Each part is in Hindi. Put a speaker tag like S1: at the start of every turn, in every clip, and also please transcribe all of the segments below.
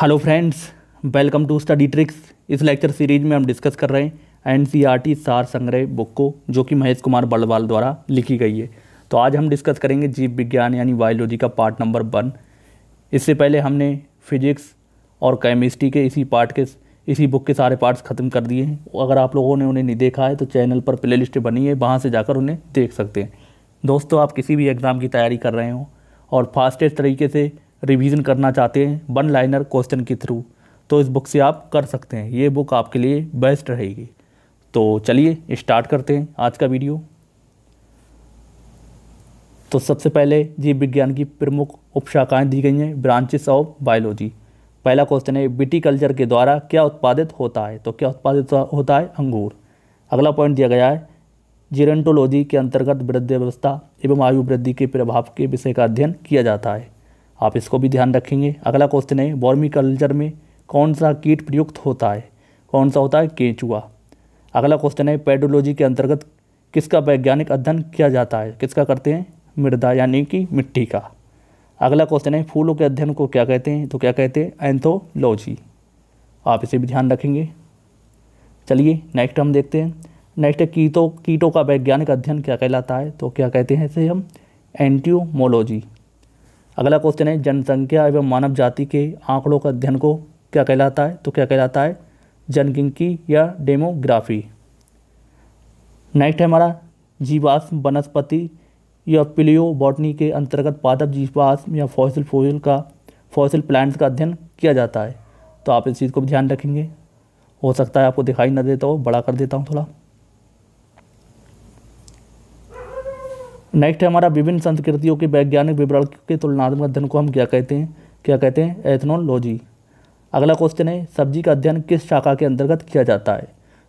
S1: hello friends welcome to study tricks इस लेक्चर सीरीज में हम डिस्कस कर रहे हैं एन सी e सार संग्रह बुक को जो कि महेश कुमार बलवाल द्वारा लिखी गई है तो आज हम डिस्कस करेंगे जीव विज्ञान यानी बायोलॉजी का पार्ट नंबर वन इससे पहले हमने फिजिक्स और केमिस्ट्री के इसी पार्ट के इसी बुक के सारे पार्ट्स ख़त्म कर दिए हैं अगर आप लोगों ने उन्हें नहीं देखा है तो चैनल पर प्ले लिस्ट बनी है वहाँ से जाकर उन्हें देख सकते हैं दोस्तों आप किसी भी एग्ज़ाम की तैयारी कर रहे हो और फास्टेस्ट तरीके से रिवीजन करना चाहते हैं वन लाइनर क्वेश्चन के थ्रू तो इस बुक से आप कर सकते हैं ये बुक आपके लिए बेस्ट रहेगी तो चलिए स्टार्ट करते हैं आज का वीडियो तो सबसे पहले जीव विज्ञान की प्रमुख उपशाखाएँ दी गई हैं ब्रांचेस ऑफ बायोलॉजी पहला क्वेश्चन है कल्चर के द्वारा क्या उत्पादित होता है तो क्या उत्पादित होता है अंगूर अगला पॉइंट दिया गया है जीरेंटोलॉजी के अंतर्गत वृद्धि व्यवस्था एवं आयु वृद्धि के प्रभाव के विषय का अध्ययन किया जाता है आप इसको भी ध्यान रखेंगे अगला क्वेश्चन है वॉर्मी कल्चर में कौन सा कीट प्रयुक्त होता है कौन सा होता है केंचुआ अगला क्वेश्चन है पेडोलॉजी के अंतर्गत किसका वैज्ञानिक अध्ययन किया जाता है किसका करते हैं मृदा यानी कि मिट्टी का अगला क्वेश्चन है फूलों के अध्ययन को क्या कहते हैं तो क्या कहते हैं एंथोलॉजी आप इसे भी ध्यान रखेंगे चलिए नेक्स्ट हम देखते हैं नेक्स्ट है कीटों कीटों का वैज्ञानिक अध्ययन क्या कहलाता है तो क्या कहते हैं इसे हम एंटीमोलॉजी अगला क्वेश्चन है जनसंख्या एवं मानव जाति के आंकड़ों का अध्ययन को क्या कहलाता है तो क्या कहलाता है जनगिनती या डेमोग्राफी नेक्स्ट है हमारा जीवाश्म वनस्पति या पिलियो बॉटनी के अंतर्गत पादप जीवाश्म या फॉसिल फोजल का फॉसिल प्लांट्स का अध्ययन किया जाता है तो आप इस चीज़ को ध्यान रखेंगे हो सकता है आपको दिखाई ना देता हो बड़ा कर देता हूँ थोड़ा नेक्स्ट है हमारा विभिन्न संस्कृतियों के वैज्ञानिक विवरण के तुलनात्मक अध्ययन को हम क्या कहते हैं क्या कहते हैं एथनोलॉजी अगला क्वेश्चन है सब्जी का अध्ययन किस शाखा के अंतर्गत किया जाता है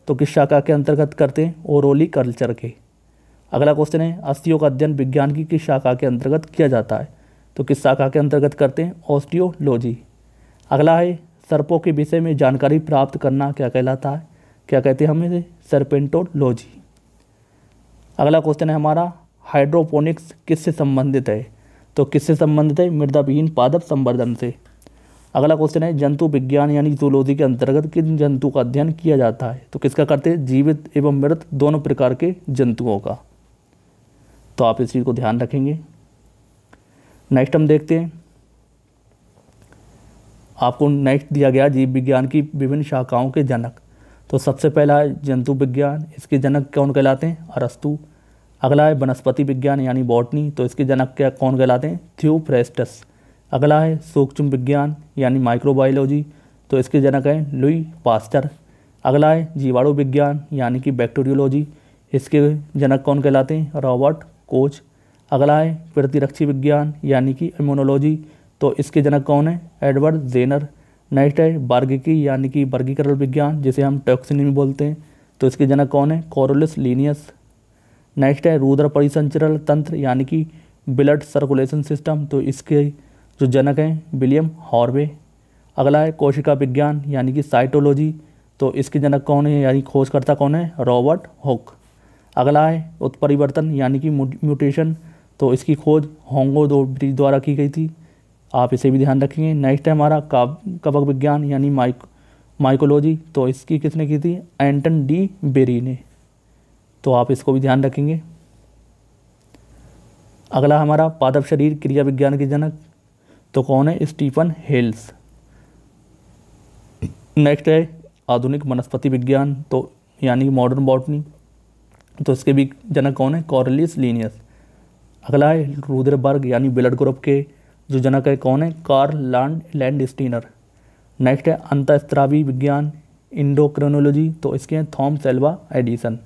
S1: तो किस शाखा के अंतर्गत करते हैं ओरोली कल्चर के अगला क्वेश्चन है अस्थियों का अध्ययन विज्ञान की किस शाखा के अंतर्गत किया जाता है तो किस शाखा के अंतर्गत करते हैं ऑस्टियोलॉजी अगला है सर्पों के विषय में जानकारी प्राप्त करना क्या कहलाता है क्या कहते हैं हमें सर्पेंटोलॉजी अगला क्वेश्चन है हमारा हाइड्रोपोनिक्स किससे संबंधित है तो किससे संबंधित है मृदाविहीन पादप संवर्धन से अगला क्वेश्चन है जंतु विज्ञान यानी जूलॉजी के अंतर्गत किन जंतु का अध्ययन किया जाता है तो किसका करते हैं जीवित एवं मृत दोनों प्रकार के जंतुओं का तो आप इस चीज़ को ध्यान रखेंगे नेक्स्ट हम देखते हैं आपको नेक्स्ट दिया गया जीव विज्ञान की विभिन्न शाखाओं के जनक तो सबसे पहला जंतु विज्ञान इसके जनक कौन कहलाते हैं अरस्तु अगला है वनस्पति विज्ञान यानी बॉटनी तो इसके जनक क्या कौन कहलाते हैं थ्योफ्रेस्टस अगला है सूक्ष्म विज्ञान यानी माइक्रोबायोलॉजी तो इसके जनक हैं लुई पास्टर अगला है जीवाणु विज्ञान यानी कि बैक्टीरियोलॉजी इसके जनक कौन कहलाते हैं रॉबर्ट कोच अगला है प्रतिरक्षी विज्ञान यानी कि इम्यूनोलॉजी तो इसके जनक कौन है एडवर्ड जेनर नेक्स्ट है वर्गिकी यानी कि वर्गीकरण विज्ञान जिसे हम टॉक्सिनी बोलते हैं तो इसके जनक कौन है कॉरोलिस लीनियस नेक्स्ट है रुद्र परिसंचरण तंत्र यानी कि ब्लड सर्कुलेशन सिस्टम तो इसके जो जनक हैं विलियम हॉर्वे अगला है कोशिका विज्ञान यानी कि साइटोलॉजी तो इसके जनक कौन है यानी खोजकर्ता कौन है रॉबर्ट होक अगला है उत्परिवर्तन यानी कि म्यूटेशन तो इसकी खोज होंगो दो ब्रिज द्वारा की गई थी आप इसे भी ध्यान रखेंगे नेक्स्ट है हमारा कवक विज्ञान यानी माइक माइकोलॉजी तो इसकी किसने की थी एंटन डी बेरी ने तो आप इसको भी ध्यान रखेंगे अगला हमारा पादप शरीर क्रिया विज्ञान के जनक तो कौन है स्टीफन हेल्स नेक्स्ट है आधुनिक वनस्पति विज्ञान तो यानी मॉडर्न बॉटनी तो इसके भी जनक कौन है कॉरलिस लीनियस अगला है रुद्रबर्ग यानी ब्लड ग्रुप के जो जनक है कौन है Karl land Landsteiner next है अंतस्त्रावी विज्ञान इंडोक्रोनोलॉजी तो इसके हैं थॉम सेल्वा एडिसन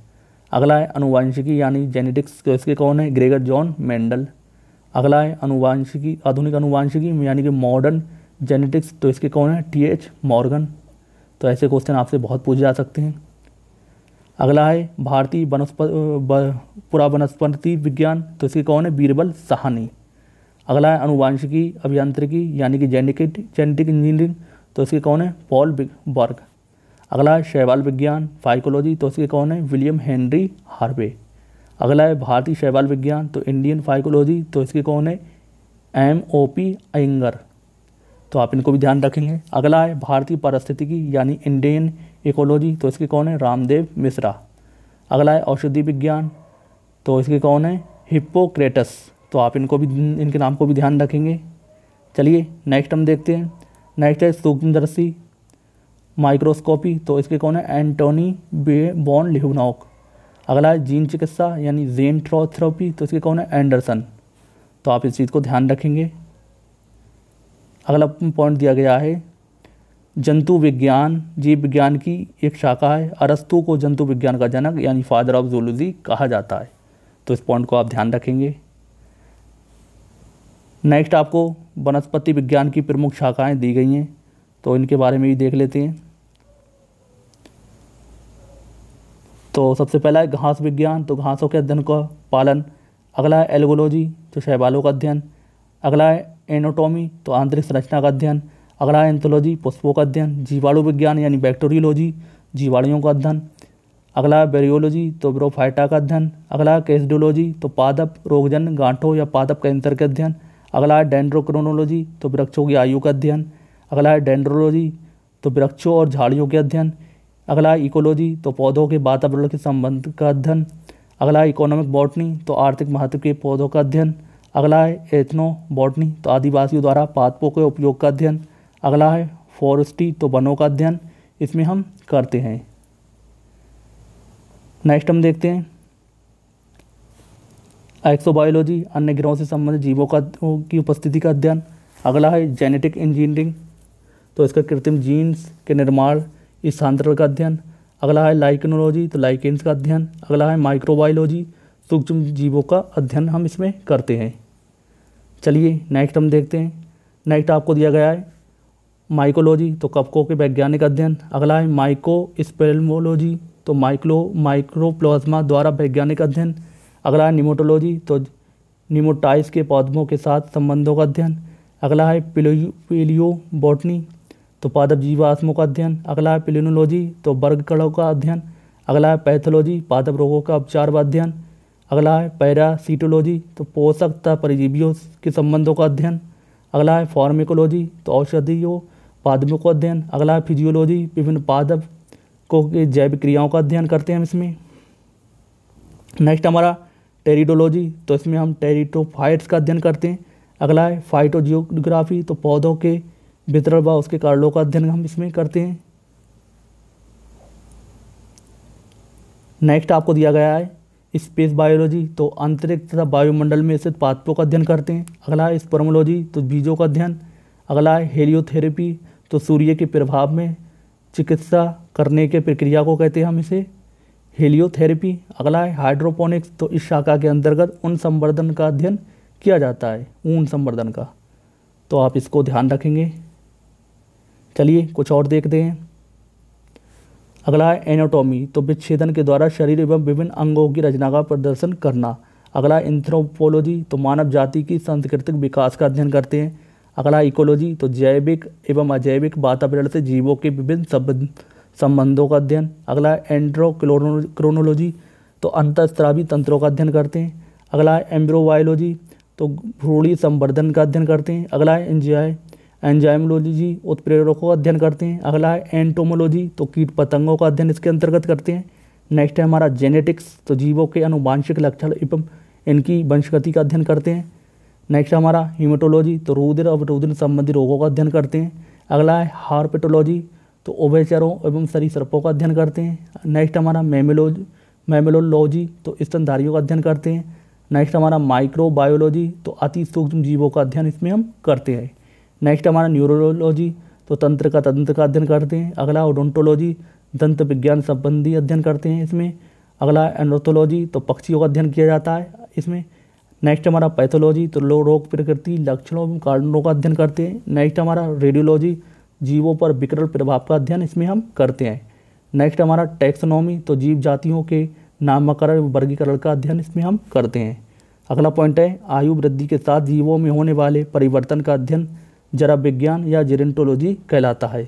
S1: अगला है अनुवांशिकी यानी जेनेटिक्स तो इसके कौन है ग्रेगर जॉन मेंडल अगला है अनुवांशिकी आधुनिक अनुवांशिकी यानी कि मॉडर्न जेनेटिक्स तो इसके कौन है टी एच मॉर्गन तो ऐसे क्वेश्चन आपसे बहुत पूछे जा सकते हैं अगला है भारतीय वनस्पति पुरा वनस्पति विज्ञान तो इसके कौन है बीरबल सहानी अगला है अनुवांशिकी अभियांत्रिकी यानी कि जेनेटिक जेनेटिक इंजीनियरिंग तो इसके कौन है पॉल बिग बर्ग अगला है शैवाल विज्ञान फाइकोलॉजी तो इसके कौन है विलियम हेनरी हार्वे अगला है भारतीय शैवाल विज्ञान तो इंडियन फाइकोलॉजी तो इसके कौन है एम ओ पी अयंगर तो आप इनको भी ध्यान रखेंगे अगला है भारतीय पारिस्थितिकी यानी इंडियन इकोलॉजी तो इसके कौन है रामदेव मिश्रा अगला है औषधि विज्ञान तो इसके कौन है हिप्पोक्रेटस तो आप इनको भी इनके नाम को भी ध्यान रखेंगे चलिए नेक्स्ट हम देखते हैं नेक्स्ट है सूक्ष्मदर्शी माइक्रोस्कोपी तो इसके कौन है एंटोनी बे बॉन लिहुनॉक अगला है जीन चिकित्सा यानी जेन थ्रोथ्रोपी तो इसके कौन है एंडरसन तो आप इस चीज़ को ध्यान रखेंगे अगला पॉइंट दिया गया है जंतु विज्ञान जीव विज्ञान की एक शाखा है अरस्तु को जंतु विज्ञान का जनक यानी फादर ऑफ जूलोजी कहा जाता है तो इस पॉइंट को आप ध्यान रखेंगे नेक्स्ट आपको वनस्पति विज्ञान की प्रमुख शाखाएं दी गई हैं तो इनके बारे में भी देख लेते हैं तो सबसे पहला है घास विज्ञान तो घासों के अध्ययन का पालन अगला है एल्गोलॉजी तो शैवालों का अध्ययन अगला है एनोटोमी तो आंतरिक संरचना का अध्ययन अगला है एंथोलॉजी पुष्पों का अध्ययन जीवाणु विज्ञान यानी बैक्टोरियोलॉजी जीवाणुओं का अध्ययन अगला है बेरियोलॉजी तो ब्रोफाइटा का अध्ययन अगला है केसडोलॉजी तो पादप रोगजन गांठों या पादप कैंसर के अध्ययन अगला है डेंड्रोक्रोनोलॉजी तो वृक्षों की आयु का अध्ययन अगला है डेंड्रोलॉजी तो वृक्षों और झाड़ियों के अध्ययन अगला इकोलॉजी तो पौधों के वातावरण के संबंध का अध्ययन अगला इकोनॉमिक बॉटनी तो आर्थिक महत्व के पौधों का अध्ययन अगला है एथनो बॉटनी तो आदिवासियों द्वारा पादपों के उपयोग का अध्ययन अगला है फॉरेस्टी तो वनों का अध्ययन इसमें हम करते हैं नेक्स्ट हम देखते हैं एक्सोबायोलॉजी अन्य ग्रहों से संबंधित जीवों का की उपस्थिति का अध्ययन अगला है जेनेटिक इंजीनियरिंग तो इसका कृत्रिम जीन्स के निर्माण स्थानांतरण का अध्ययन अगला है लाइकनोलॉजी तो लाइकेंस का अध्ययन अगला है माइक्रोबायोलॉजी सूक्ष्म जीवों का अध्ययन हम इसमें करते हैं चलिए नेक्स्ट हम देखते हैं नेक्स्ट आपको दिया गया है माइकोलॉजी तो कपकों के वैज्ञानिक अध्ययन अगला है माइको स्पेलमोलॉजी तो माइक्रो माइक्रोप्लाज्मा द्वारा वैज्ञानिक अध्ययन अगला है निमोटोलॉजी तो निमोटाइस के पौधों के साथ संबंधों का अध्ययन अगला है पिलो पिलियो बॉटनी तो पादप जीवाश्मों का अध्ययन अगला है प्लिनोलॉजी तो वर्ग कणों का अध्ययन अगला है पैथोलॉजी पादप रोगों का उपचार व अध्ययन अगला है पैरासीटोलॉजी तो पोषक तथा परिजीवियों के संबंधों का अध्ययन अगला है फार्मिकोलॉजी तो औषधियों पादपों का अध्ययन अगला है फिजियोलॉजी विभिन्न पादप को के जैविक क्रियाओं का अध्ययन करते हैं हम इसमें नेक्स्ट हमारा टेरिडोलॉजी तो इसमें हम टेरिटोफाइट्स का अध्ययन करते हैं अगला है फाइटोजियोग्राफी तो पौधों के वितरण व उसके कारणों का अध्ययन हम इसमें करते हैं नेक्स्ट आपको दिया गया है स्पेस बायोलॉजी तो अंतरिक्ष तथा वायुमंडल में स्थित पात्रों का अध्ययन करते हैं अगला है स्पर्मोलॉजी तो बीजों का अध्ययन अगला है हेलियोथेरेपी तो सूर्य के प्रभाव में चिकित्सा करने के प्रक्रिया को कहते हैं हम इसे हेलियोथेरेपी अगला है हाइड्रोपोनिक्स तो इस शाखा के अंतर्गत उन संवर्धन का अध्ययन किया जाता है ऊन संवर्धन का तो आप इसको ध्यान रखेंगे चलिए कुछ और देखते हैं अगला है एनाटॉमी तो विच्छेदन के द्वारा शरीर एवं विभिन्न अंगों की रचना का प्रदर्शन करना अगला इंथ्रोपोलॉजी तो मानव जाति की सांस्कृतिक विकास का अध्ययन करते हैं अगला इकोलॉजी तो जैविक एवं अजैविक वातावरण से जीवों के विभिन्न संबंधों का अध्ययन अगला एंड्रोक्रोनोलॉजी तो अंतस्त्रावी तंत्रों का अध्ययन करते हैं अगला एम्ब्रोवायोलॉजी तो भ्रूणी संवर्धन का अध्ययन करते हैं अगला है एंजाइमोलॉजी उत्प्रेरकों का अध्ययन करते हैं अगला है एंटोमोलॉजी तो कीट पतंगों का अध्ययन इसके अंतर्गत करते हैं नेक्स्ट है हमारा जेनेटिक्स तो जीवों के अनुवांशिक लक्षण एवं इनकी वंशगति का अध्ययन करते हैं नेक्स्ट हमारा हीमेटोलॉजी तो रुधिर और रुधिर संबंधी रोगों का अध्ययन करते हैं अगला है हार्पेटोलॉजी तो ओबेचरों एवं सरी सर्पों का अध्ययन करते हैं नेक्स्ट हमारा मेमेलोजी मेमोलोलॉजी तो स्तनधारियों का अध्ययन करते हैं नेक्स्ट हमारा माइक्रोबायोलॉजी तो अति सूक्ष्म जीवों का अध्ययन इसमें हम करते हैं नेक्स्ट हमारा न्यूरोलॉजी तो तंत्र का तंत्र का अध्ययन करते हैं अगला ओडोंटोलॉजी दंत विज्ञान संबंधी अध्ययन करते हैं इसमें अगला एनोथोलॉजी तो पक्षियों का अध्ययन किया जाता है इसमें नेक्स्ट हमारा पैथोलॉजी तो लोग रोग प्रकृति लक्षणों एवं कारणों का अध्ययन करते हैं नेक्स्ट हमारा रेडियोलॉजी जीवों पर विकरण प्रभाव का अध्ययन इसमें हम करते हैं नेक्स्ट हमारा टैक्सोनॉमी तो जीव जातियों के नामकरण वर्गीकरण का अध्ययन इसमें हम करते हैं अगला पॉइंट है आयु वृद्धि के साथ जीवों में होने वाले परिवर्तन का अध्ययन जरा विज्ञान या जेरेंटोलॉजी कहलाता है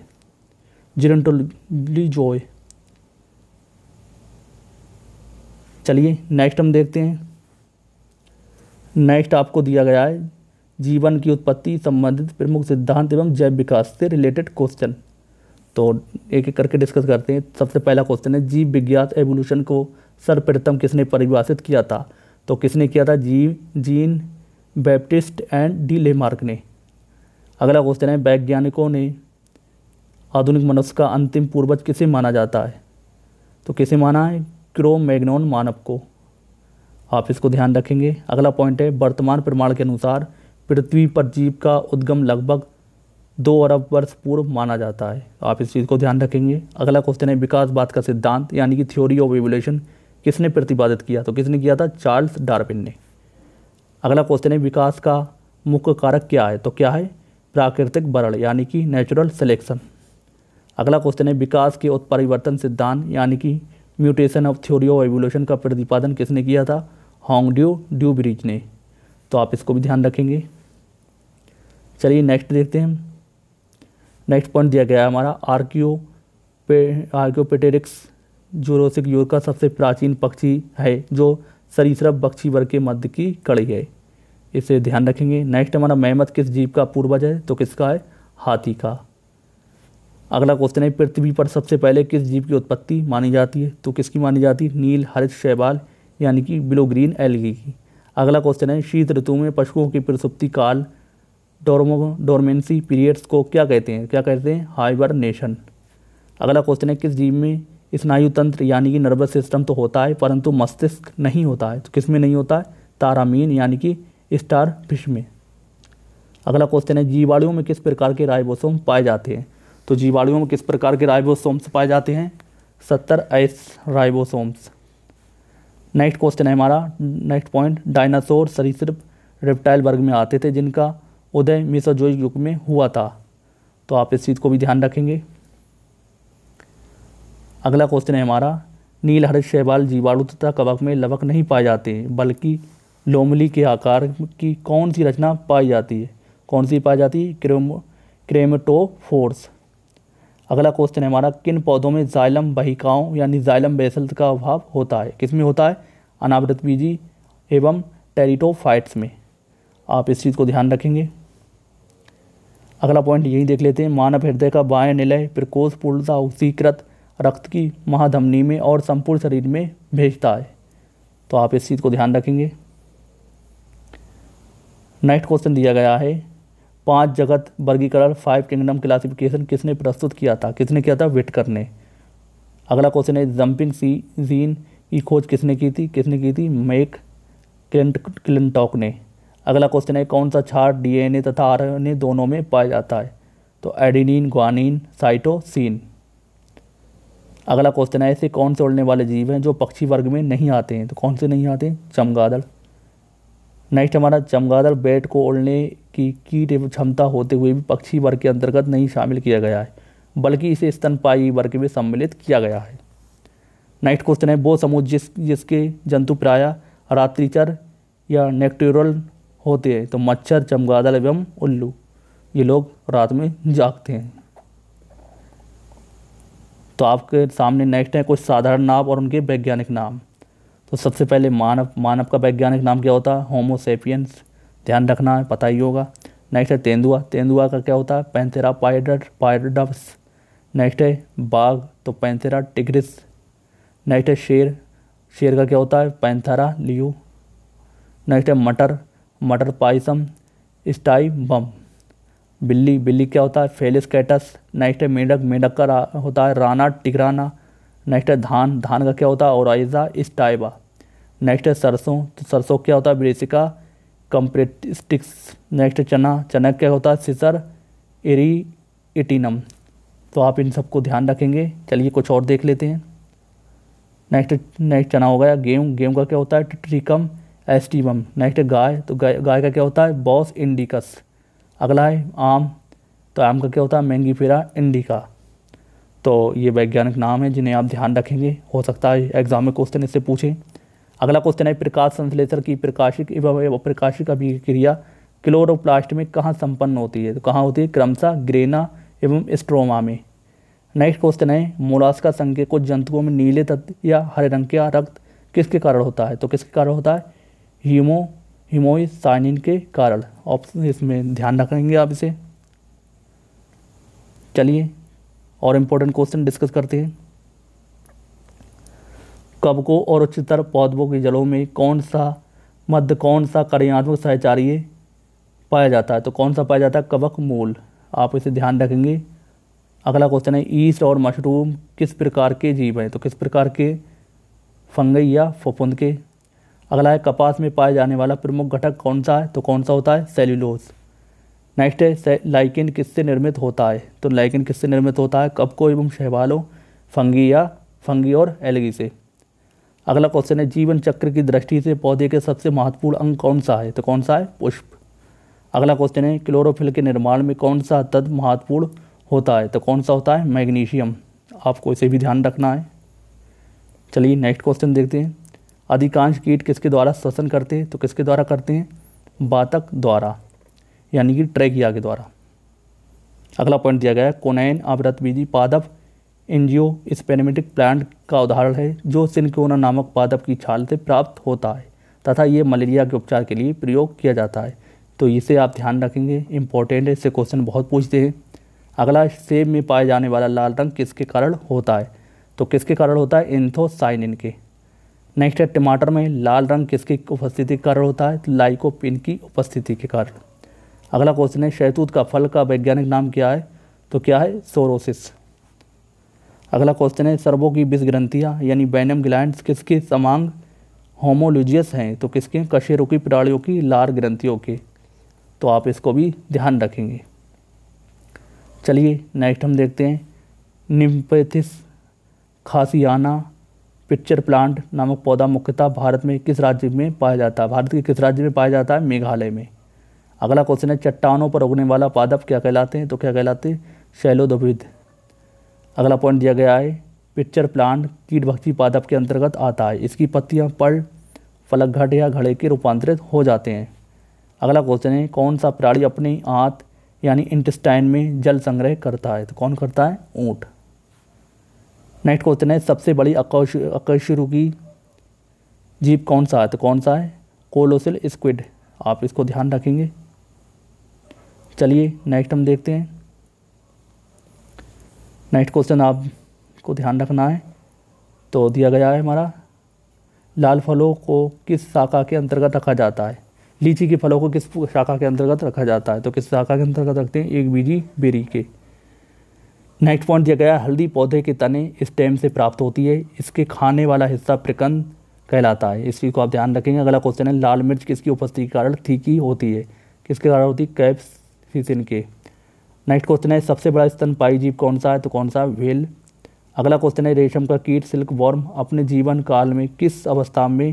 S1: जेरेंटोलॉजी चलिए नेक्स्ट हम देखते हैं नेक्स्ट आपको दिया गया है जीवन की उत्पत्ति संबंधित प्रमुख सिद्धांत एवं जैव विकास से रिलेटेड क्वेश्चन तो एक एक करके डिस्कस करते हैं सबसे पहला क्वेश्चन है जीव विज्ञात एवोल्यूशन को सर्वप्रथम किसने परिभाषित किया था तो किसने किया था जीव Jean Baptiste and de Lamarck ने अगला क्वेश्चन है वैज्ञानिकों ने आधुनिक मनुष्य का अंतिम पूर्वज किसे माना जाता है तो किसे माना है क्रो मैग्नोन मानव को आप इसको ध्यान रखेंगे अगला पॉइंट है वर्तमान प्रमाण के अनुसार पृथ्वी पर जीव का उद्गम लगभग दो अरब वर्ष पूर्व माना जाता है आप इस चीज़ को ध्यान रखेंगे अगला क्वेश्चन है विकासवाद का सिद्धांत यानी कि थ्योरी ऑफ एवोल्यूशन किसने प्रतिपादित किया तो किसने किया था चार्ल्स डार्विन ने अगला क्वेश्चन है विकास का मुख्य कारक क्या है तो क्या है प्राकृतिक बरड़ यानी कि नेचुरल सिलेक्शन अगला क्वेश्चन है विकास के उत्परिवर्तन सिद्धांत यानी कि mutation of theory of evolution का प्रतिपादन किसने किया था हॉन्गड्यू ड्यू ब्रिज ने तो आप इसको भी ध्यान रखेंगे चलिए नेक्स्ट देखते हैं नेक्स्ट पॉइंट दिया गया है हमारा आर्क्यो पे आर्क्योपेटेरिक्स जोरोसिक योर का सबसे प्राचीन पक्षी है जो सरीसृप पक्षी वर्ग के मध्य की कड़ी है इसे ध्यान रखेंगे नेक्स्ट हमारा मेहमत किस जीव का पूर्वज है तो किसका है हाथी का अगला क्वेश्चन है पृथ्वी पर सबसे पहले किस जीव की उत्पत्ति मानी जाती है तो किसकी मानी जाती है नील हरित शैवाल यानी कि ब्लू ग्रीन एलगी की अगला क्वेश्चन है शीत ऋतु में पशुओं की प्रसुप्ति काल डोरमो डोरमेंसी पीरियड्स को क्या कहते हैं क्या कहते हैं हाइबरनेशन अगला क्वेश्चन है किस जीव में स्नायु तंत्र यानी कि नर्वस सिस्टम तो होता है परंतु मस्तिष्क नहीं होता है तो किस में नहीं होता है तारामीन यानी कि स्टार फिश में अगला क्वेश्चन है जीवाणुओं में किस प्रकार के राइबोसोम पाए जाते हैं तो जीवाणुओं में किस प्रकार के राइबोसोम्स पाए जाते हैं सत्तर एस राइबोसोम्स नेक्स्ट क्वेश्चन है हमारा नेक्स्ट पॉइंट डायनासोर सरीसृप रेप्टाइल वर्ग में आते थे जिनका उदय मिसोजोइक युग में हुआ था तो आप इस चीज़ को भी ध्यान रखेंगे अगला क्वेश्चन है हमारा नील हरित शैवाल जीवाणु तथा कवक में लवक नहीं पाए जाते बल्कि लोमली के आकार की कौन सी रचना पाई जाती है कौन सी पाई जाती है क्रेम फोर्स अगला क्वेश्चन है हमारा किन पौधों में जाइलम बहिकाओं यानी जाइलम बेसल्स का अभाव होता है किस में होता है अनावृत बीजी एवं टेरिटोफाइट्स में आप इस चीज़ को ध्यान रखेंगे अगला पॉइंट यही देख लेते हैं मानव हृदय का बाएं निलय प्रकोष पूर्णता उसीकृत रक्त की महाधमनी में और संपूर्ण शरीर में भेजता है तो आप इस चीज़ को ध्यान रखेंगे नेक्स्ट क्वेश्चन दिया गया है पांच जगत वर्गीकरण फाइव किंगडम क्लासिफिकेशन किसने प्रस्तुत किया था किसने किया था विटकर ने अगला क्वेश्चन है जंपिंग सी जीन की खोज किसने की थी किसने की थी मेक क्लिंट क्लिंटॉक ने अगला क्वेश्चन है कौन सा छार डीएनए तथा आरएनए दोनों में पाया जाता है तो एडिनिन ग्वानिन साइटोसिन अगला क्वेश्चन है ऐसे कौन से उड़ने वाले जीव हैं जो पक्षी वर्ग में नहीं आते हैं तो कौन से नहीं आते चमगादड़ नेक्स्ट तो हमारा चमगादड़ बैट को उड़ने की कीट एवं क्षमता होते हुए भी पक्षी वर्ग के अंतर्गत नहीं शामिल किया गया है बल्कि इसे स्तनपाई वर्ग में सम्मिलित किया गया है नेक्स्ट क्वेश्चन है वो समूह जिस जिसके जंतु प्राय रात्रिचर या नेक्टोरल होते हैं तो मच्छर चमगादड़ एवं उल्लू ये लोग रात में जागते हैं तो आपके सामने नेक्स्ट है कुछ साधारण नाम और उनके वैज्ञानिक नाम तो सबसे पहले मानव मानव का वैज्ञानिक नाम क्या होता है होमोसेपियंस ध्यान रखना है पता ही होगा नेक्स्ट है तेंदुआ तेंदुआ का क्या होता है पैंथेरा पायडर पायडस नेक्स्ट है बाघ तो पैंथेरा टिग्रिस नेक्स्ट है शेर शेर का क्या होता है पैंथेरा लियू नेक्स्ट है मटर मटर पाइसम स्टाई बम बिल्ली बिल्ली क्या होता है फेलिस कैटस नेक्स्ट है मेढक मेढक का होता है राना टिगराना नेक्स्ट है धान धान का क्या होता है ओराइजा स्टाइबा नेक्स्ट है सरसों तो सरसों क्या होता है ब्रेसिका कंप्रेटिस्टिक्स नेक्स्ट चना चना क्या होता है सिसर एरी एटीनम तो आप इन सबको ध्यान रखेंगे चलिए कुछ और देख लेते हैं नेक्स्ट नेक्स्ट चना हो गया गेहूँ गेहूँ का क्या होता है ट्रिकम एस्टिवम नेक्स्ट गाय तो गाय गाय का क्या होता है बॉस इंडिकस अगला है आम तो आम का क्या होता है मैंगी फेरा इंडिका तो ये वैज्ञानिक नाम है जिन्हें आप ध्यान रखेंगे हो सकता है एग्जाम में क्वेश्चन इससे पूछें अगला क्वेश्चन है प्रकाश संश्लेषण की प्रकाशिक एवं प्रकाशिक अभिक्रिया क्लोरोप्लास्ट में कहाँ संपन्न होती है तो कहाँ होती है क्रमशः ग्रेना एवं स्ट्रोमा में नेक्स्ट क्वेश्चन है मोलास का संकेत कुछ जंतुओं में नीले तत्व या हरे रंग का रक्त किसके कारण होता है तो किसके कारण होता है हीमो हीमोसाइनिन के कारण ऑप्शन इसमें ध्यान रखेंगे आप इसे चलिए और इम्पोर्टेंट क्वेश्चन डिस्कस करते हैं कबकों और उच्चतर पौधों के जलों में कौन सा मध्य कौन सा कार्यात्मक सहचार्य पाया जाता है तो कौन सा पाया जाता है कवक मूल आप इसे ध्यान रखेंगे अगला क्वेश्चन है ईस्ट और मशरूम किस प्रकार के जीव हैं तो किस प्रकार के फंगई या फफुंद के अगला है कपास में पाया जाने वाला प्रमुख घटक कौन सा है तो कौन सा होता है सेल्यूलोज नेक्स्ट है लाइकिन किससे निर्मित होता है तो लाइकिन किससे निर्मित होता है को एवं शहवालों फंगी या फंगी और एलगी से अगला क्वेश्चन है जीवन चक्र की दृष्टि से पौधे के सबसे महत्वपूर्ण अंग कौन सा है तो कौन सा है पुष्प अगला क्वेश्चन है क्लोरोफिल के निर्माण में कौन सा तत्व महत्वपूर्ण होता है तो कौन सा होता है मैग्नीशियम आपको इसे भी ध्यान रखना है चलिए नेक्स्ट क्वेश्चन देखते हैं अधिकांश कीट किसके द्वारा श्वसन करते हैं तो किसके द्वारा करते हैं बातक द्वारा यानी कि ट्रैकिया के द्वारा अगला पॉइंट दिया गया है कोनाइन आवृत विधि पादप एनजीओ स्पेनेमेटिक प्लांट का उदाहरण है जो सिनकोना नामक पादप की छाल से प्राप्त होता है तथा ये मलेरिया के उपचार के लिए प्रयोग किया जाता है तो इसे आप ध्यान रखेंगे इंपॉर्टेंट है इससे क्वेश्चन बहुत पूछते हैं अगला सेब में पाए जाने वाला लाल रंग किसके कारण होता है तो किसके कारण होता है इंथोसाइनिन के नेक्स्ट है टमाटर में लाल रंग किसकी उपस्थिति के कारण होता है तो लाइकोपिन की उपस्थिति के कारण अगला क्वेश्चन है शहतूत का फल का वैज्ञानिक नाम क्या है तो क्या है सोरोसिस अगला क्वेश्चन है सर्वों की बीस ग्रंथियाँ यानी बैनम ग्लैंड्स किसके समांग होमोलोजियस हैं तो किसके कशेरों की प्राणियों की लार ग्रंथियों के तो आप इसको भी ध्यान रखेंगे चलिए नेक्स्ट हम देखते हैं निम्पेथिस खासियाना पिक्चर प्लांट नामक पौधा मुख्यतः भारत में किस राज्य में पाया जाता है भारत के किस राज्य में पाया जाता है मेघालय में अगला क्वेश्चन है चट्टानों पर उगने वाला पादप क्या कहलाते हैं तो क्या कहलाते हैं शैलोदभिद अगला पॉइंट दिया गया है पिक्चर प्लांट भक्ति पादप के अंतर्गत आता है इसकी पत्तियाँ पड़ फलक घट या घड़े के रूपांतरित हो जाते हैं अगला क्वेश्चन है कौन सा प्राणी अपनी आँत यानी इंटेस्टाइन में जल संग्रह करता है तो कौन करता है ऊँट नेक्स्ट क्वेश्चन है सबसे बड़ी अकशरुकी जीव कौन सा है तो कौन सा है कोलोसिल स्क्विड आप इसको ध्यान रखेंगे चलिए नेक्स्ट हम देखते हैं नेक्स्ट क्वेश्चन आपको ध्यान रखना है तो दिया गया है हमारा लाल फलों को किस शाखा के अंतर्गत रखा जाता है लीची के फलों को किस शाखा के अंतर्गत रखा जाता है तो किस शाखा के अंतर्गत रखते हैं एक बीजी बेरी के नेक्स्ट पॉइंट दिया गया हल्दी पौधे के तने स्टेम से प्राप्त होती है इसके खाने वाला हिस्सा प्रकंद कहलाता है इस चीज़ को आप ध्यान रखेंगे अगला क्वेश्चन है लाल मिर्च किसकी उपस्थिति के कारण तीखी होती है किसके कारण होती है कैप्स सीसिन के नेक्स्ट क्वेश्चन है सबसे बड़ा स्तन पाई जीव कौन सा है तो कौन सा व्हेल अगला क्वेश्चन है रेशम का कीट सिल्क वॉर्म अपने जीवन काल में किस अवस्था में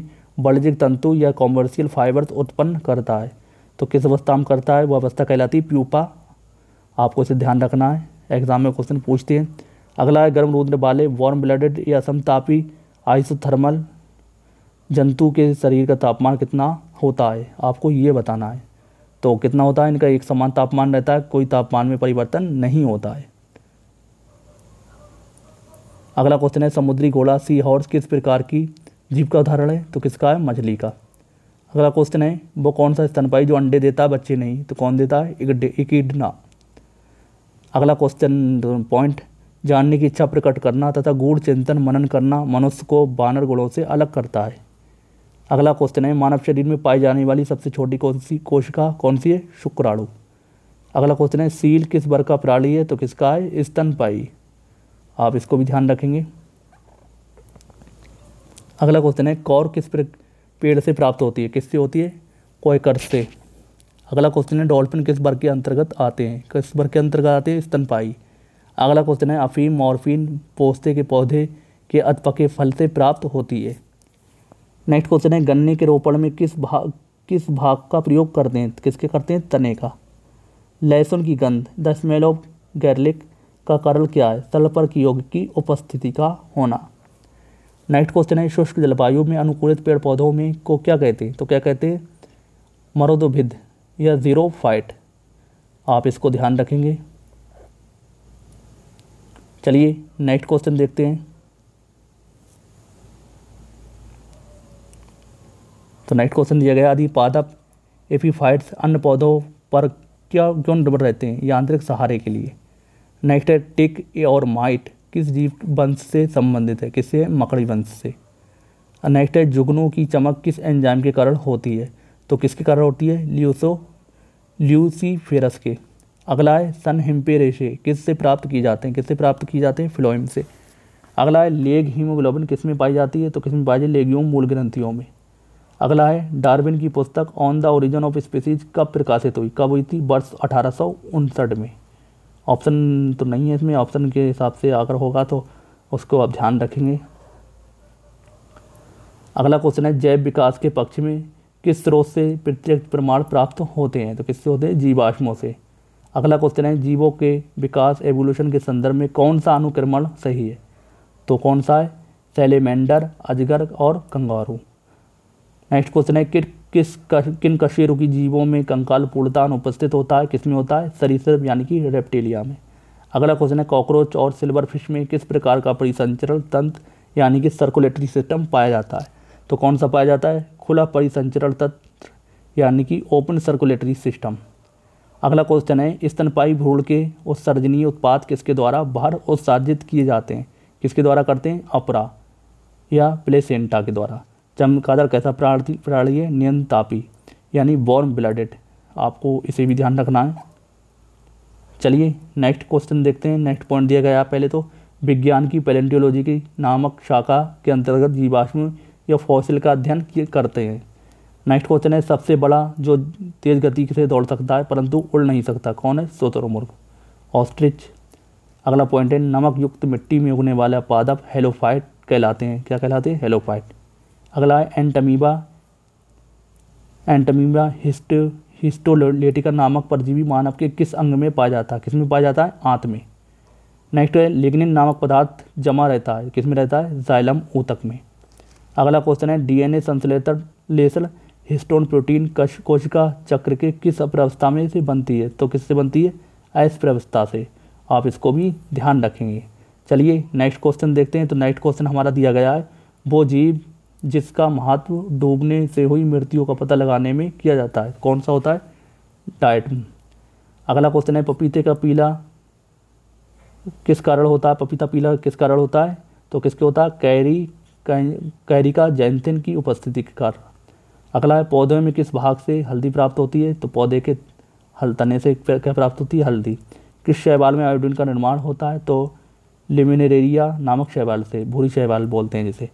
S1: बलजिक तंतु या कॉमर्शियल फाइबर्स उत्पन्न करता है तो किस अवस्था में करता है वह अवस्था कहलाती है प्यूपा आपको इसे ध्यान रखना है एग्जाम में क्वेश्चन पूछते हैं अगला है गर्म रुद्र वाले वार्म ब्लडेड या समतापी आइसोथर्मल जंतु के शरीर का तापमान कितना होता है आपको ये बताना है तो कितना होता है इनका एक समान तापमान रहता है कोई तापमान में परिवर्तन नहीं होता है अगला क्वेश्चन है समुद्री घोड़ा सी हॉर्स किस प्रकार की जीव का उदाहरण है तो किसका है मछली का अगला क्वेश्चन है वो कौन सा स्तनपाई जो अंडे देता है बच्चे नहीं तो कौन देता है इकिडना अगला क्वेश्चन पॉइंट जानने की इच्छा प्रकट करना तथा गूढ़ चिंतन मनन करना मनुष्य को बानर गुणों से अलग करता है अगला क्वेश्चन है मानव शरीर में पाई जाने वाली सबसे छोटी कौन सी कोशिका कौन सी है शुक्राणु अगला क्वेश्चन है सील किस वर्ग का प्राणी है तो किसका है स्तनपाई आप इसको भी ध्यान रखेंगे अगला क्वेश्चन है कौर किस पेड़ से प्राप्त होती है किससे होती है कोयकर से अगला क्वेश्चन है डॉल्फिन किस वर्ग के अंतर्गत आते हैं किस वर्ग के अंतर्गत आते हैं स्तनपाई अगला क्वेश्चन है अफीम मॉर्फिन पोस्ते के पौधे के अधपके फल से प्राप्त होती है नेक्स्ट क्वेश्चन है गन्ने के रोपण में किस भाग किस भाग का प्रयोग करते हैं किसके करते हैं तने का लहसुन की गंध द स्मेल ऑफ गैरलिक का कारण क्या है सल्फर की योग की उपस्थिति का होना नेक्स्ट क्वेश्चन है शुष्क जलवायु में अनुकूलित पेड़ पौधों में को क्या कहते हैं तो क्या कहते हैं मरुदोभिद या ज़ीरो फाइट आप इसको ध्यान रखेंगे चलिए नेक्स्ट क्वेश्चन देखते हैं तो नेक्स्ट क्वेश्चन दिया गया आदि पादप एपीफाइट्स अन्य पौधों पर क्या क्यों निर्भर रहते हैं यांत्रिक सहारे के लिए नेक्स्ट है टिक और माइट किस जीव वंश से संबंधित है किससे मकड़ी वंश से नेक्स्ट है जुगनों की चमक किस एंजाइम के कारण होती है तो किसके कारण होती है ल्यूसो ल्यूसीफेरस के अगला है सन हिम्पे रेशे किस से प्राप्त की जाते हैं किससे प्राप्त किए जाते हैं फ्लोइम से अगला है लेग हीमोग्लोबिन किस में पाई जाती है तो किस में पाई जाती है लेग्यूम मूल ग्रंथियों में अगला है डार्विन की पुस्तक on the origin of species कब प्रकाशित हुई कब हुई थी वर्ष अठारह में ऑप्शन तो नहीं है इसमें ऑप्शन के हिसाब से अगर होगा तो उसको आप ध्यान रखेंगे अगला क्वेश्चन है जैव विकास के पक्ष में किस स्रोत से प्रत्यक्ष प्रमाण प्राप्त होते हैं तो किससे होते हैं जीवाश्मों से अगला क्वेश्चन है जीवों के विकास एवोल्यूशन के संदर्भ में कौन सा अनुक्रमण सही है तो कौन सा है सेलेमेंडर अजगर और कंगारू नेक्स्ट क्वेश्चन है कि किस किन कशेरों की जीवों में कंकाल पूर्णता अनुपस्थित होता है किसमें होता है सरीसृप यानी कि रेप्टेलिया में अगला क्वेश्चन है कॉकरोच और सिल्वर फिश में किस प्रकार का परिसंचरण तंत्र यानी कि सर्कुलेटरी सिस्टम पाया जाता है तो कौन सा पाया जाता है खुला परिसंचरण तंत्र यानी कि ओपन सर्कुलेटरी सिस्टम अगला क्वेश्चन है स्तनपाई भूल के उत्सर्जनीय उत्पाद किसके द्वारा बाहर उत्सर्जित किए जाते हैं किसके द्वारा करते हैं अपरा या प्लेसेंटा के द्वारा चमकादड़ कैसा प्रणाली प्राणी है नियंतापी यानी वॉर्म ब्लडेड आपको इसे भी ध्यान रखना है चलिए नेक्स्ट क्वेश्चन देखते हैं नेक्स्ट पॉइंट दिया गया पहले तो विज्ञान की पैलेंटियोलॉजी की नामक शाखा के अंतर्गत जीवाश्म या फौसिल का अध्ययन करते हैं नेक्स्ट क्वेश्चन है सबसे बड़ा जो तेज़ गति से दौड़ सकता है परंतु उड़ नहीं सकता कौन है सोतरमुर्ग ऑस्ट्रिच अगला पॉइंट है नमक युक्त मिट्टी में उगने वाला पादप हेलोफाइट कहलाते हैं क्या कहलाते हैं हेलोफाइट अगला है एंटमीबा एंटमीबा हिस्ट हिस्टोलेटिका नामक परजीवी मानव के किस अंग में पाया जाता है किस में पाया जाता है आंत में नेक्स्ट है लिग्निन नामक पदार्थ जमा रहता है किस में रहता है जाइलम ऊतक में अगला क्वेश्चन है डीएनए संश्लेषण लेसल हिस्टोन प्रोटीन कश कोशिका चक्र के किस अप्रवस्था में से बनती है तो किससे बनती है ऐस प्रवस्था से आप इसको भी ध्यान रखेंगे चलिए नेक्स्ट क्वेश्चन देखते हैं तो नेक्स्ट क्वेश्चन हमारा दिया गया है वो जीव जिसका महत्व डूबने से हुई मृत्यु का पता लगाने में किया जाता है कौन सा होता है डाइट अगला क्वेश्चन है पपीते का पीला किस कारण होता है पपीता पीला किस कारण होता है तो किसके होता है कैरी कैरी का जैंथिन की उपस्थिति के कारण अगला है पौधे में किस भाग से हल्दी प्राप्त होती है तो पौधे के हल तने से क्या प्राप्त होती है हल्दी किस शैवाल में आयोडीन का निर्माण होता है तो लिमिनेरेरिया नामक शैवाल से भूरी शैवाल बोलते हैं जिसे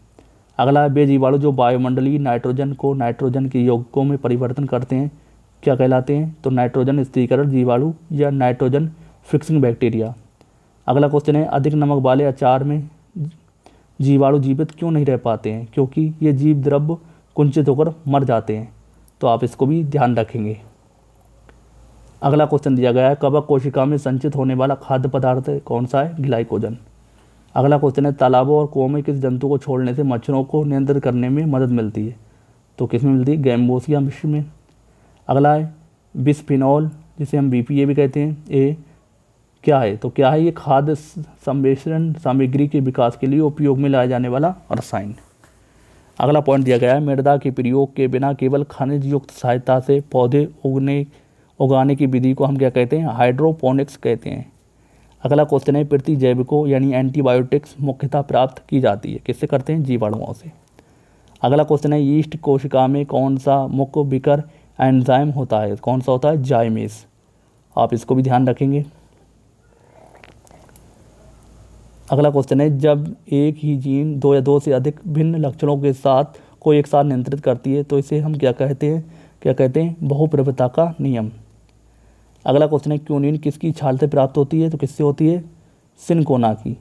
S1: अगला बेजीवाणु जो वायुमंडलीय नाइट्रोजन को नाइट्रोजन के यौगिकों में परिवर्तन करते हैं क्या कहलाते हैं तो नाइट्रोजन स्थिरीकरण जीवाणु या नाइट्रोजन फिक्सिंग बैक्टीरिया अगला क्वेश्चन है अधिक नमक वाले अचार में जीवाणु जीवित क्यों नहीं रह पाते हैं क्योंकि ये जीव द्रव्य कुंचित होकर मर जाते हैं तो आप इसको भी ध्यान रखेंगे अगला क्वेश्चन दिया गया है कवक कोशिका में संचित होने वाला खाद्य पदार्थ कौन सा है ग्लाइकोजन अगला क्वेश्चन है तालाबों और कुओं में किस जंतु को छोड़ने से मच्छरों को नियंत्रित करने में मदद मिलती है तो किस में मिलती है गैम्बोसिया मिश्र में अगला है बिस्फिनॉल जिसे हम बी भी कहते हैं ए क्या है तो क्या है ये खाद्य संवेषण सामग्री के विकास के लिए उपयोग में लाया जाने वाला रसायन अगला पॉइंट दिया गया है मृदा के प्रयोग के बिना केवल खनिज युक्त सहायता से पौधे उगने उगाने की विधि को हम क्या कहते हैं हाइड्रोपोनिक्स कहते हैं अगला क्वेश्चन है प्रति जैविकों यानी एंटीबायोटिक्स मुख्यता प्राप्त की जाती है किससे करते हैं जीवाणुओं से अगला क्वेश्चन है ईस्ट कोशिका में कौन सा मुख्य बिकर एंजाइम होता है कौन सा होता है जाइमेस आप इसको भी ध्यान रखेंगे अगला क्वेश्चन है जब एक ही जीन दो या दो से अधिक भिन्न लक्षणों के साथ को एक साथ नियंत्रित करती है तो इसे हम क्या कहते हैं क्या कहते हैं बहुप्रभता का नियम अगला क्वेश्चन है क्यूनिन किसकी छाल से प्राप्त होती है तो किससे होती है सिनकोना की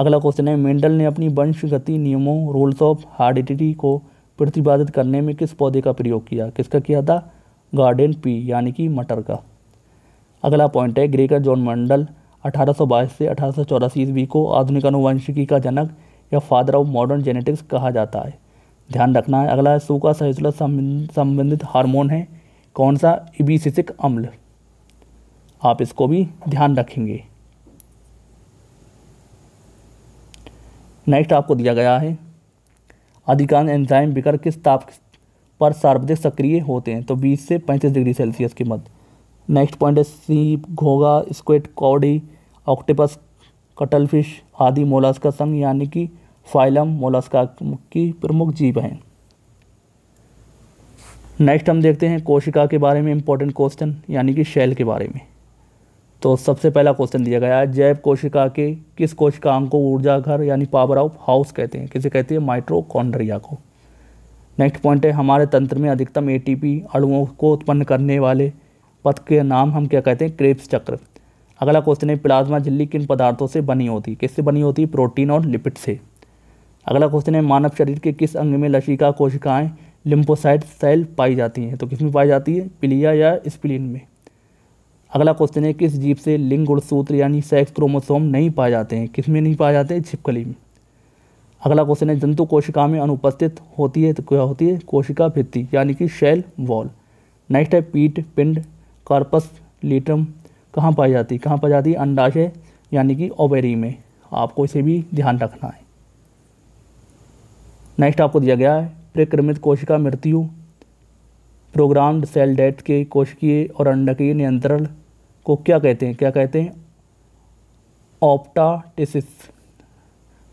S1: अगला क्वेश्चन है मेंडल ने अपनी वंशगति नियमों रूल्स ऑफ हार्डिडिटी को प्रतिपादित करने में किस पौधे का प्रयोग किया किसका किया था गार्डन पी यानी कि मटर का अगला पॉइंट है ग्रेकर जॉन मंडल 1822 से अठारह सौ ईस्वी को आधुनिक अनुवंशिकी का जनक या फादर ऑफ मॉडर्न जेनेटिक्स कहा जाता है ध्यान रखना है अगला सूखा सहिष्णुता संबंधित हार्मोन है कौन सा इबीसिसिक अम्ल आप इसको भी ध्यान रखेंगे नेक्स्ट आपको दिया गया है अधिकांश एंजाइम बिकर किस ताप पर सर्वाधिक सक्रिय होते हैं तो 20 से 35 डिग्री सेल्सियस की मध्य नेक्स्ट पॉइंट है सीप घोगा स्क्वेट कॉडी ऑक्टेपस कटलफिश आदि मोलास्का संघ यानी कि फाइलम मोलास्का की प्रमुख जीव हैं नेक्स्ट हम देखते हैं कोशिका के बारे में इंपॉर्टेंट क्वेश्चन यानी कि शैल के बारे में तो सबसे पहला क्वेश्चन दिया गया है जैव कोशिका के किस कोशिकाओं को ऊर्जा घर यानी पावर ऑफ हाउस कहते हैं किसे कहते हैं माइट्रोकॉन्ड्रिया को नेक्स्ट पॉइंट है हमारे तंत्र में अधिकतम एटीपी अणुओं को उत्पन्न करने वाले पथ के नाम हम क्या कहते हैं क्रेप्स चक्र अगला क्वेश्चन है प्लाज्मा झिल्ली किन पदार्थों से बनी होती है किससे बनी होती है प्रोटीन और लिपिड से अगला क्वेश्चन है मानव शरीर के किस अंग में लशिका कोशिकाएं लिम्फोसाइट सेल पाई जाती हैं तो किस में पाई जाती है पिलिया या स्प्लिन में अगला क्वेश्चन है किस जीव से लिंग गुणसूत्र यानी सेक्स क्रोमोसोम नहीं पाए जाते हैं किस में नहीं पाए जाते हैं छिपकली में अगला क्वेश्चन है जंतु कोशिका में अनुपस्थित होती है तो क्या होती है कोशिका भित्ति यानी कि शैल वॉल नेक्स्ट है पीठ पिंड कार्पस लीटम कहाँ पाई जाती है कहाँ पाई जाती है अंडाशय यानी कि ओवेरी में आपको इसे भी ध्यान रखना है नेक्स्ट आपको दिया गया है प्रक्रमित कोशिका मृत्यु प्रोग्राम्ड सेल डेथ के कोशिकीय और अंडकीय नियंत्रण को क्या कहते हैं क्या कहते हैं ऑप्टाटिसिस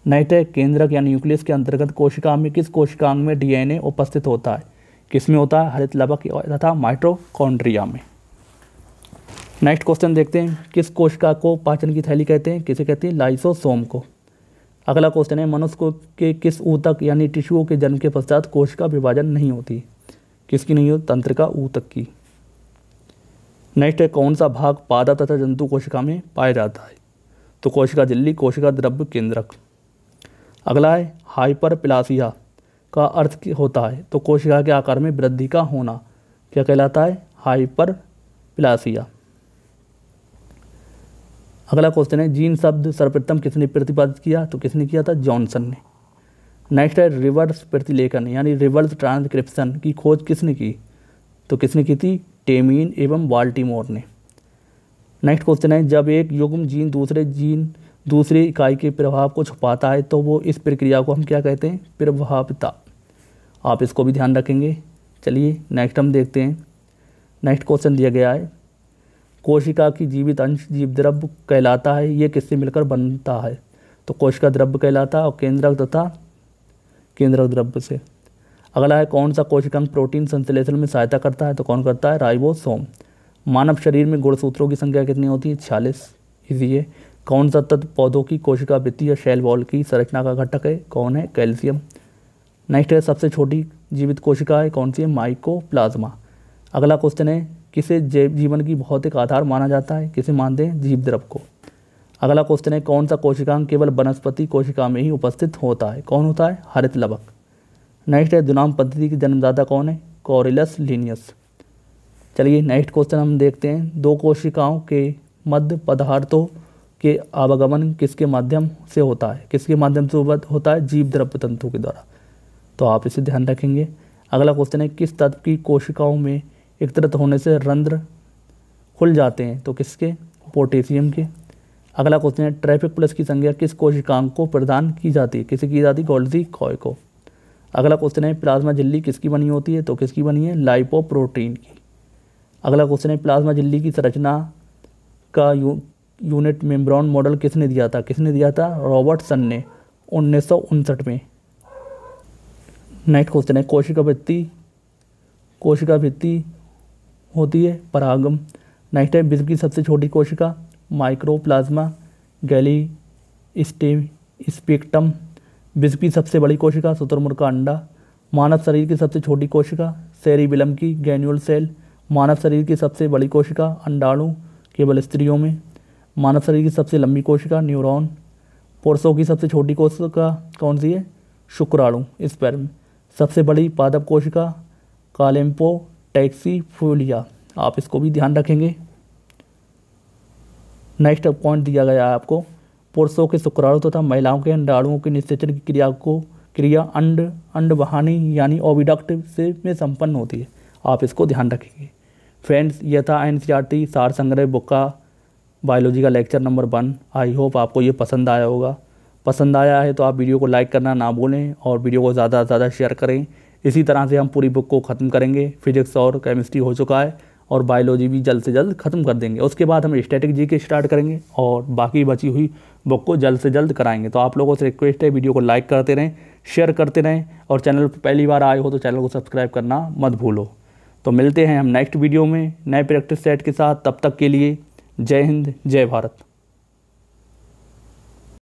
S1: नैटे केंद्रक या न्यूक्लियस के अंतर्गत कोशिका में किस कोशिकांग में डीएनए उपस्थित होता है किस में होता है हरित लवक तथा माइट्रोकॉन्ड्रिया में नेक्स्ट क्वेश्चन देखते हैं किस कोशिका को पाचन की थैली कहते हैं किसे कहते हैं लाइसोसोम को अगला क्वेश्चन है मनुष्य के किस ऊतक यानी टिश्यूओं के जन्म के पश्चात कोशिका विभाजन नहीं होती किसकी नहीं हो तंत्र का ऊ तक की नेक्स्ट है कौन सा भाग पादा तथा जंतु कोशिका में पाया जाता है तो कोशिका दिल्ली कोशिका द्रव्य केंद्रक अगला है हाइपर प्लासिया का अर्थ होता है तो कोशिका के आकार में वृद्धि का होना क्या कहलाता है हाइपर प्लासिया अगला क्वेश्चन है जीन शब्द सर्वप्रथम किसने प्रतिपादित किया तो किसने किया था जॉनसन ने नेक्स्ट है रिवर्स प्रतिलेखन यानी रिवर्स ट्रांसक्रिप्शन की खोज किसने की तो किसने की थी टेमिन एवं बाल्टीमोर ने नेक्स्ट क्वेश्चन है जब एक युग्म जीन दूसरे जीन दूसरी इकाई के प्रभाव को छुपाता है तो वो इस प्रक्रिया को हम क्या कहते हैं प्रभावता आप इसको भी ध्यान रखेंगे चलिए नेक्स्ट हम देखते हैं नेक्स्ट क्वेश्चन दिया गया है कोशिका की जीवित अंश जीव द्रव्य कहलाता है ये किससे मिलकर बनता है तो कोशिका द्रव्य कहलाता है और केंद्रक तथा केंद्रक द्रव्य से अगला है कौन सा कोशिकांग प्रोटीन संश्लेषण में सहायता करता है तो कौन करता है राइबोसोम मानव शरीर में गुणसूत्रों की संख्या कितनी होती है छियालीस है कौन सा तत्व पौधों की कोशिका वित्तीय शैल शेल वॉल की संरचना का घटक है कौन है कैल्शियम नेक्स्ट है सबसे छोटी जीवित कोशिका है कौन सी है प्लाज्मा अगला क्वेश्चन है किसे जीवन की भौतिक आधार माना जाता है किसे मानते हैं जीव द्रव को अगला क्वेश्चन है कौन सा कोशिकांग केवल वनस्पति कोशिका में ही उपस्थित होता है कौन होता है हरित लवक नेक्स्ट है दुनाम पद्धति की जन्मदाता कौन है कॉरिलस लीनियस चलिए नेक्स्ट क्वेश्चन हम देखते हैं दो कोशिकाओं के मध्य पदार्थों के आवागमन किसके माध्यम से होता है किसके माध्यम से होता है जीव द्रव्य तंतु के द्वारा तो आप इसे ध्यान रखेंगे अगला क्वेश्चन है किस तत्व की कोशिकाओं में एकत्रित होने से रंध्र खुल जाते हैं तो किसके पोटेशियम के अगला क्वेश्चन है ट्रैफिक पुलिस की संज्ञा किस कोशिकांग को प्रदान की जाती है किसे की जाती है गोल्डी खॉय को अगला क्वेश्चन है प्लाज्मा झिल्ली किसकी बनी होती है तो किसकी बनी है लाइपो प्रोटीन की अगला क्वेश्चन है प्लाज्मा झिल्ली की संरचना का यू, यूनिट मेम्ब्रॉन मॉडल किसने दिया था किसने दिया था रॉबर्टसन ने उन्नीस में नेक्स्ट क्वेश्चन है कोशिका भित्ती कोशिका भित्ती होती है परागम नेक्स्ट है विश्व की सबसे छोटी कोशिका माइक्रोप्लाज्मा गैली स्टेम स्पेक्टम विश्व की सबसे बड़ी कोशिका शुतुरमुर्ग का अंडा मानव शरीर की सबसे छोटी कोशिका सेरिबिलम की गैन्यूल सेल मानव शरीर की सबसे बड़ी कोशिका अंडाणु केवल स्त्रियों में मानव शरीर की सबसे लंबी कोशिका न्यूरॉन पुरुषों की सबसे छोटी कोशिका कौन सी है शुक्राणु स्पर्म सबसे बड़ी पादप कोशिका कालेम्पो टैक्सी फूलिया आप इसको भी ध्यान रखेंगे नेक्स्ट पॉइंट दिया गया है आपको पुरुषों के शुक्राणु तथा तो महिलाओं के अंडाणुओं के निश्चित की क्रिया को क्रिया अंड अंड बहानी यानी ओविडक्ट से में संपन्न होती है आप इसको ध्यान रखेंगे फ्रेंड्स यह था एन सी सार संग्रह बुक का बायोलॉजी का lecture number one I hope आपको ये पसंद आया होगा पसंद आया है तो आप वीडियो को लाइक करना ना भूलें और वीडियो को ज़्यादा से ज़्यादा शेयर करें इसी तरह से हम पूरी बुक को ख़त्म करेंगे फिजिक्स और केमिस्ट्री हो चुका है और बायोलॉजी भी जल्द से जल्द ख़त्म कर देंगे उसके बाद हम स्टैटिक जी के स्टार्ट करेंगे और बाकी बची हुई बुक को जल्द से जल्द कराएंगे तो आप लोगों से रिक्वेस्ट है वीडियो को लाइक करते रहें शेयर करते रहें और चैनल पर पहली बार आए हो तो चैनल को सब्सक्राइब करना मत भूलो तो मिलते हैं हम नेक्स्ट वीडियो में नए प्रैक्टिस सेट के साथ तब तक के लिए जय हिंद जय भारत